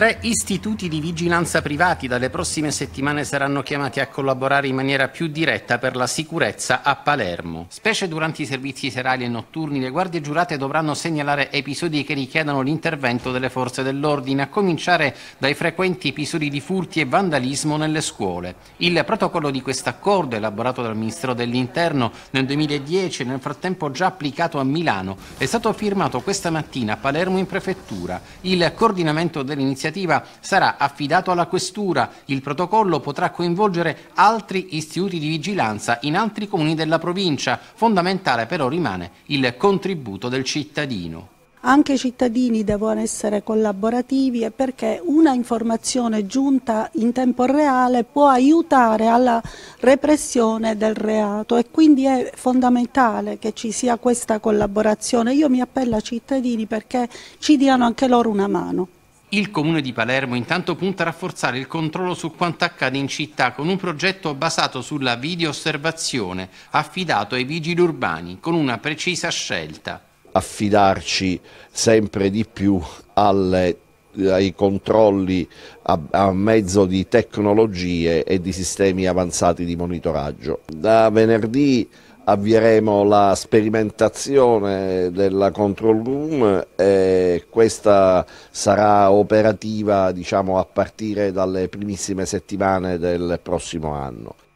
Tre istituti di vigilanza privati dalle prossime settimane saranno chiamati a collaborare in maniera più diretta per la sicurezza a Palermo. Specie durante i servizi serali e notturni, le guardie giurate dovranno segnalare episodi che richiedano l'intervento delle forze dell'ordine, a cominciare dai frequenti episodi di furti e vandalismo nelle scuole. Il protocollo di questo accordo, elaborato dal Ministero dell'Interno nel 2010 e nel frattempo già applicato a Milano, è stato firmato questa mattina a Palermo in prefettura. Il coordinamento dell'iniziativa iniziativa sarà affidato alla Questura. Il protocollo potrà coinvolgere altri istituti di vigilanza in altri comuni della provincia. Fondamentale però rimane il contributo del cittadino. Anche i cittadini devono essere collaborativi perché una informazione giunta in tempo reale può aiutare alla repressione del reato e quindi è fondamentale che ci sia questa collaborazione. Io mi appello ai cittadini perché ci diano anche loro una mano. Il Comune di Palermo intanto punta a rafforzare il controllo su quanto accade in città con un progetto basato sulla videoosservazione affidato ai vigili urbani con una precisa scelta. Affidarci sempre di più alle ai controlli a, a, mezzo di tecnologie e di sistemi avanzati di monitoraggio. Da venerdì avvieremo la sperimentazione della control room e questa sarà operativa diciamo, a partire dalle primissime settimane del prossimo anno.